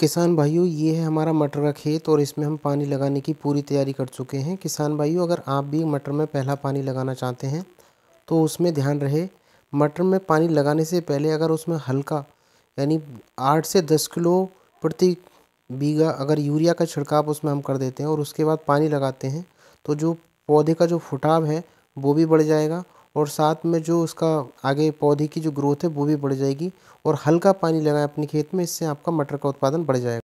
किसान भाइयों ये है हमारा मटर का खेत और इसमें हम पानी लगाने की पूरी तैयारी कर चुके हैं किसान भाइयों अगर आप भी मटर में पहला पानी लगाना चाहते हैं तो उसमें ध्यान रहे मटर में पानी लगाने से पहले अगर उसमें हल्का यानी आठ से दस किलो प्रति बीघा अगर यूरिया का छिड़काव उसमें हम कर देते हैं और उसके बाद पानी लगाते हैं तो जो पौधे का जो फुटाव है वो भी बढ़ जाएगा और साथ में जो उसका आगे पौधे की जो ग्रोथ है वो भी बढ़ जाएगी और हल्का पानी लगाएं अपने खेत में इससे आपका मटर का उत्पादन बढ़ जाएगा